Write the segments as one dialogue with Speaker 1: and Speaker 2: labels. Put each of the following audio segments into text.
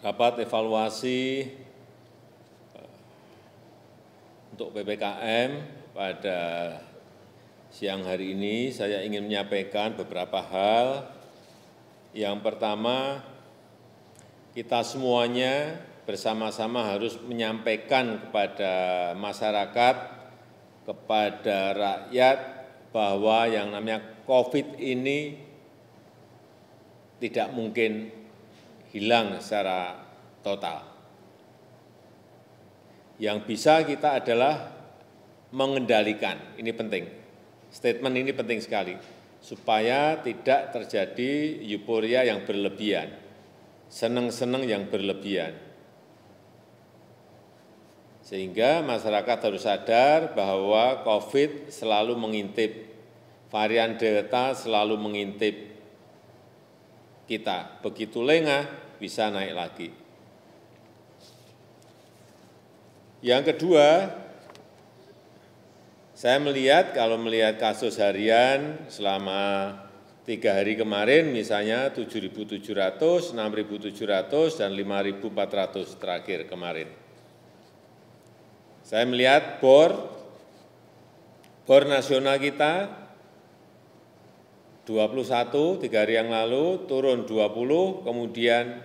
Speaker 1: rapat evaluasi eh, untuk ppkm pada siang hari ini saya ingin menyampaikan beberapa hal. Yang pertama, kita semuanya bersama-sama harus menyampaikan kepada masyarakat, kepada rakyat, bahwa yang namanya COVID ini tidak mungkin hilang secara total. Yang bisa kita adalah mengendalikan, ini penting. Statement ini penting sekali, supaya tidak terjadi euforia yang berlebihan, seneng-seneng yang berlebihan. Sehingga masyarakat harus sadar bahwa COVID selalu mengintip, varian Delta selalu mengintip, kita. Begitu lengah, bisa naik lagi. Yang kedua, saya melihat kalau melihat kasus harian selama tiga hari kemarin misalnya 7.700, 6.700, dan 5.400 terakhir kemarin. Saya melihat bor, bor nasional kita dua puluh satu, tiga hari yang lalu turun dua puluh, kemudian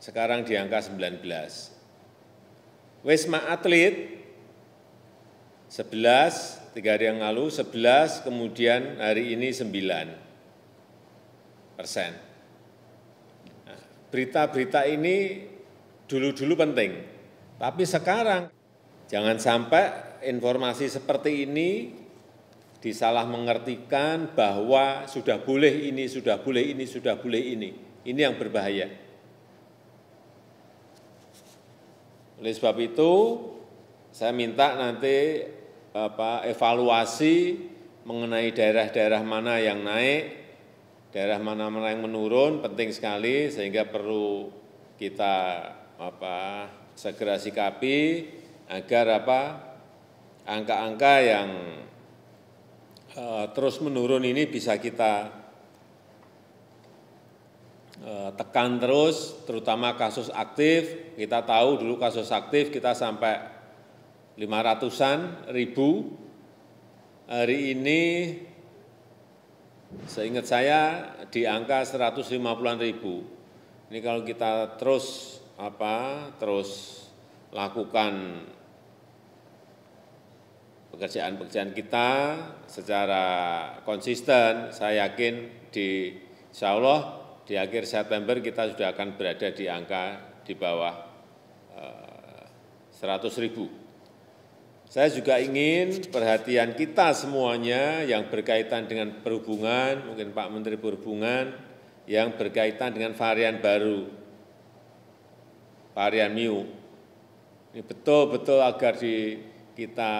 Speaker 1: sekarang di angka sembilan belas. Wisma Atlet 11, tiga hari yang lalu 11, kemudian hari ini 9 persen. Nah, berita-berita ini dulu-dulu penting, tapi sekarang jangan sampai informasi seperti ini disalah mengertikan bahwa sudah boleh ini, sudah boleh ini, sudah boleh ini. Ini yang berbahaya. Oleh sebab itu, saya minta nanti apa, evaluasi mengenai daerah-daerah mana yang naik, daerah mana-mana yang menurun, penting sekali sehingga perlu kita apa segera sikapi agar apa angka-angka yang Eh, terus menurun ini bisa kita eh, tekan terus, terutama kasus aktif. Kita tahu dulu kasus aktif kita sampai lima ratusan ribu. Hari ini seingat saya di angka seratus lima an ribu. Ini kalau kita terus apa terus lakukan pekerjaan-pekerjaan kita secara konsisten, saya yakin di insya Allah di akhir September kita sudah akan berada di angka di bawah 100 eh, ribu. Saya juga ingin perhatian kita semuanya yang berkaitan dengan perhubungan, mungkin Pak Menteri Perhubungan, yang berkaitan dengan varian baru, varian new, Ini betul-betul agar di kita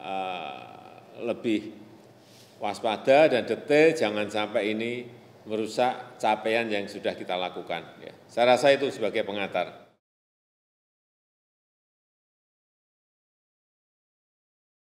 Speaker 1: eh, lebih waspada dan detail, jangan sampai ini merusak capaian yang sudah kita lakukan. Ya. Saya rasa itu sebagai pengantar.